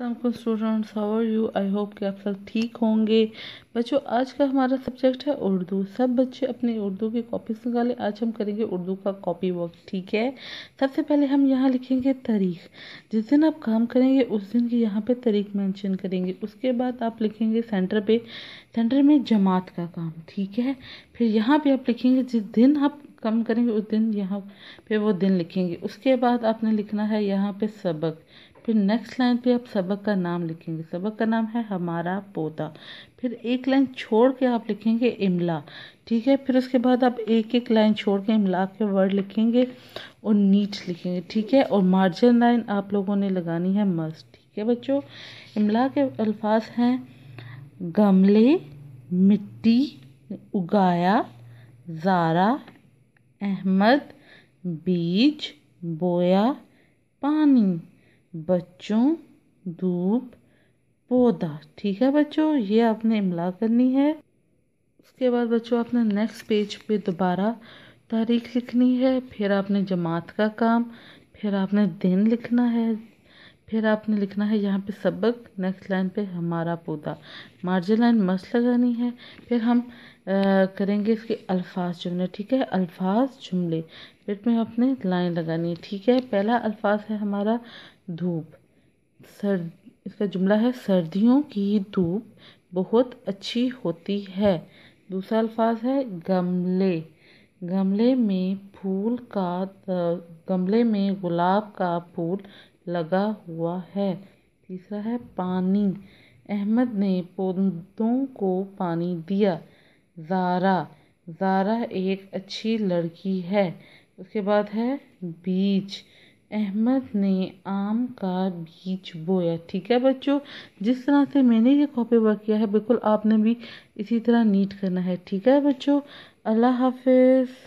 Aslam students how are you I hope कि आप सब ठीक होंगे बच्चों आज का हमारा सब्जेक्ट है उर्दू सब बच्चे अपनी उर्दू की कॉपीज निकालें आज हम करेंगे उर्दू का कॉपी वर्क ठीक है सबसे पहले हम यहाँ लिखेंगे तारीख जिस दिन आप काम करेंगे उस दिन की यहाँ पे तारीख मेंशन करेंगे उसके बाद आप लिखेंगे सेंटर पे सेंटर में जमात का काम ठीक है फिर यहाँ पर आप लिखेंगे जिस दिन आप कम करेंगे उस दिन यहाँ पे वो दिन लिखेंगे उसके बाद आपने लिखना है यहाँ पे सबक फिर नेक्स्ट लाइन पे आप सबक का नाम लिखेंगे सबक का नाम है हमारा पोता फिर एक लाइन छोड़ के आप लिखेंगे इमला ठीक है फिर उसके बाद आप एक एक लाइन छोड़ के इमला के वर्ड लिखेंगे और नीच लिखेंगे ठीक है और मार्जिन लाइन आप लोगों ने लगानी है मस्त ठीक है बच्चों इमला के अल्फाज हैं गमले मिट्टी उगाया ज़ारा अहमद बीज बोया पानी बच्चों धूप पौधा ठीक है बच्चों ये आपने इमला करनी है उसके बाद बच्चों आपने नेक्स्ट पेज पे दोबारा तारीख लिखनी है फिर आपने जमात का काम फिर आपने दिन लिखना है फिर आपने लिखना है यहाँ पे सबक नेक्स्ट लाइन पे हमारा पौधा मार्जिन लाइन मस्त लगानी है फिर हम आ, करेंगे इसके अल्फाज जुमले ठीक है अल्फाज जुमले फिर में आपने लाइन लगानी है ठीक है पहला अल्फाज है हमारा धूप सर्द इसका जुमला है सर्दियों की धूप बहुत अच्छी होती है दूसरा अल्फाज है गमले गमले में फूल का गमले में गुलाब का फूल लगा हुआ है तीसरा है पानी अहमद ने पौधों को पानी दिया जारा जारा एक अच्छी लड़की है उसके बाद है बीज अहमद ने आम का बीज बोया ठीक है बच्चों जिस तरह से मैंने ये कॉपी वर्क किया है बिल्कुल आपने भी इसी तरह नीट करना है ठीक है बच्चों अल्लाह हाफिज़